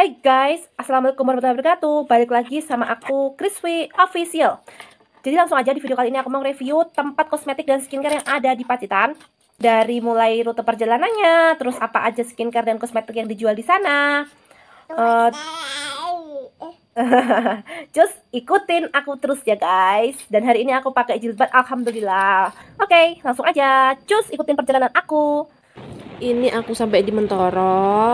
Hai guys, Assalamualaikum warahmatullahi wabarakatuh Balik lagi sama aku, Kriswi Official Jadi langsung aja di video kali ini aku mau review tempat kosmetik dan skincare yang ada di Pacitan Dari mulai rute perjalanannya, terus apa aja skincare dan kosmetik yang dijual di sana uh, Just ikutin aku terus ya guys Dan hari ini aku pakai jilbab, Alhamdulillah Oke, okay, langsung aja, just ikutin perjalanan aku Ini aku sampai di Mentoro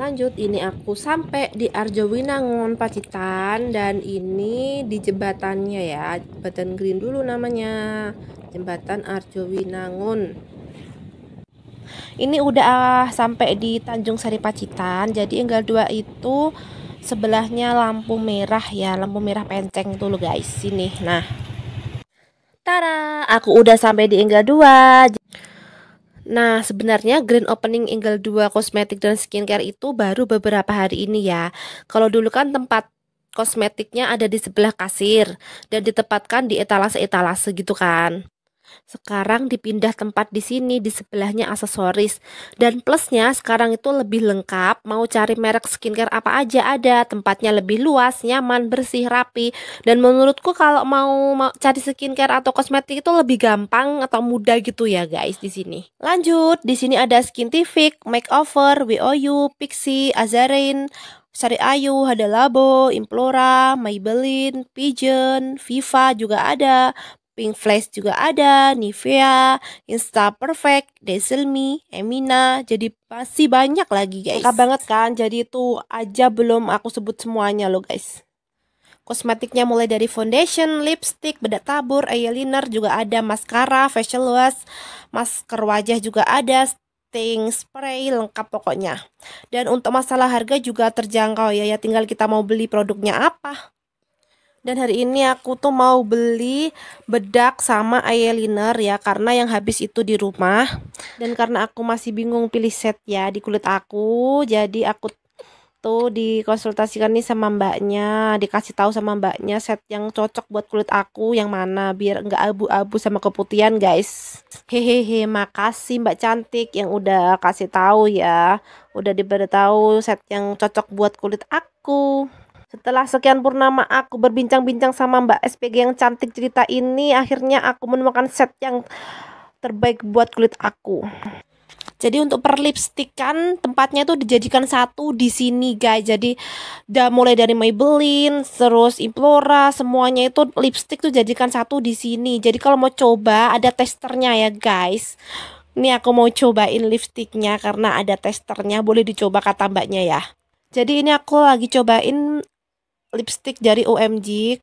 Lanjut, ini aku sampai di Arjo Winangun Pacitan dan ini di jembatannya ya. Jembatan Green dulu namanya. Jembatan Arjo Winangun Ini udah sampai di Tanjung Sari Pacitan. Jadi enggak dua itu sebelahnya lampu merah ya, lampu merah penceng tuh loh guys, sini. Nah. Tara, aku udah sampai di Enggal dua Nah, sebenarnya grand opening Angle 2 kosmetik dan skincare itu baru beberapa hari ini ya. Kalau dulu kan tempat kosmetiknya ada di sebelah kasir dan ditempatkan di etalase-etalase gitu kan. Sekarang dipindah tempat di sini, di sebelahnya aksesoris. Dan plusnya sekarang itu lebih lengkap, mau cari merek skincare apa aja ada, tempatnya lebih luas, nyaman, bersih, rapi. Dan menurutku kalau mau, mau cari skincare atau kosmetik itu lebih gampang atau mudah gitu ya guys di sini. Lanjut, di sini ada Skin Tific, Makeover, WOU, Pixie, Azarin, Sari Ayu, labo Implora, Maybelline, Pigeon, Viva juga ada, Pink Flash juga ada, Nivea, Insta Perfect, Diesel Me, Emina, jadi pasti banyak lagi guys. Lengkap banget kan, jadi itu aja belum aku sebut semuanya loh guys. Kosmetiknya mulai dari foundation, lipstick, bedak tabur, eyeliner juga ada, mascara, facial wash, masker wajah juga ada, sting spray lengkap pokoknya. Dan untuk masalah harga juga terjangkau ya, ya tinggal kita mau beli produknya apa dan hari ini aku tuh mau beli bedak sama eyeliner ya karena yang habis itu di rumah dan karena aku masih bingung pilih set ya di kulit aku jadi aku tuh dikonsultasikan nih sama mbaknya dikasih tahu sama mbaknya set yang cocok buat kulit aku yang mana biar nggak abu-abu sama keputihan guys hehehe makasih mbak cantik yang udah kasih tahu ya udah diberitahu set yang cocok buat kulit aku setelah sekian purnama aku berbincang-bincang sama Mbak SPG yang cantik cerita ini, akhirnya aku menemukan set yang terbaik buat kulit aku. Jadi untuk perlipstikan tempatnya itu dijadikan satu di sini guys. Jadi udah mulai dari Maybelline, terus Implora, semuanya itu lipstik tuh jadikan satu di sini. Jadi kalau mau coba ada testernya ya guys. Ini aku mau cobain lipstiknya karena ada testernya, boleh dicoba kata mbaknya ya. Jadi ini aku lagi cobain lipstick dari UMG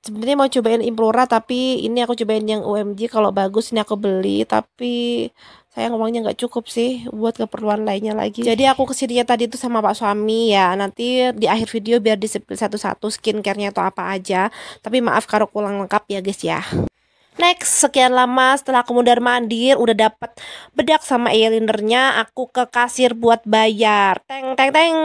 sebenarnya mau cobain Implora tapi ini aku cobain yang UMG kalau bagus ini aku beli tapi saya uangnya nggak cukup sih buat keperluan lainnya lagi jadi aku kesininya tadi itu sama pak suami ya nanti di akhir video biar disebut satu-satu skincarenya atau apa aja tapi maaf kalau kurang lengkap ya guys ya Next, sekian lama setelah aku mudah mandir udah dapat bedak sama eyelinernya, aku ke kasir buat bayar. Teng teng teng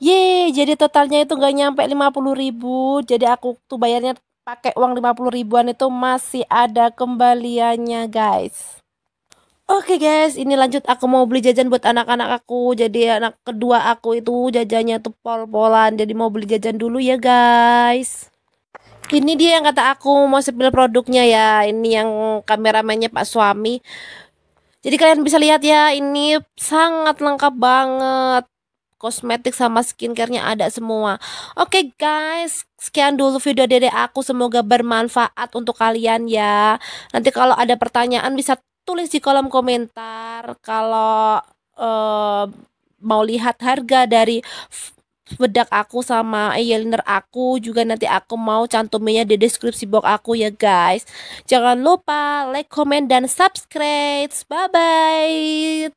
ye jadi totalnya itu gak nyampe 50 ribu. Jadi aku tuh bayarnya pakai uang 50 ribuan itu masih ada kembaliannya, guys. Oke okay guys, ini lanjut aku mau beli jajan buat anak-anak aku. Jadi anak kedua aku itu jajannya tuh pol-polan. Jadi mau beli jajan dulu ya, guys. Ini dia yang kata aku mau sepil produknya ya. Ini yang kameramennya Pak Suami. Jadi kalian bisa lihat ya, ini sangat lengkap banget kosmetik sama skincarenya ada semua. Oke okay, guys, sekian dulu video dede aku. Semoga bermanfaat untuk kalian ya. Nanti kalau ada pertanyaan bisa tulis di kolom komentar. Kalau uh, mau lihat harga dari bedak aku sama eyeliner aku juga nanti aku mau cantumnya di deskripsi box aku ya guys. Jangan lupa like, comment dan subscribe. Bye bye.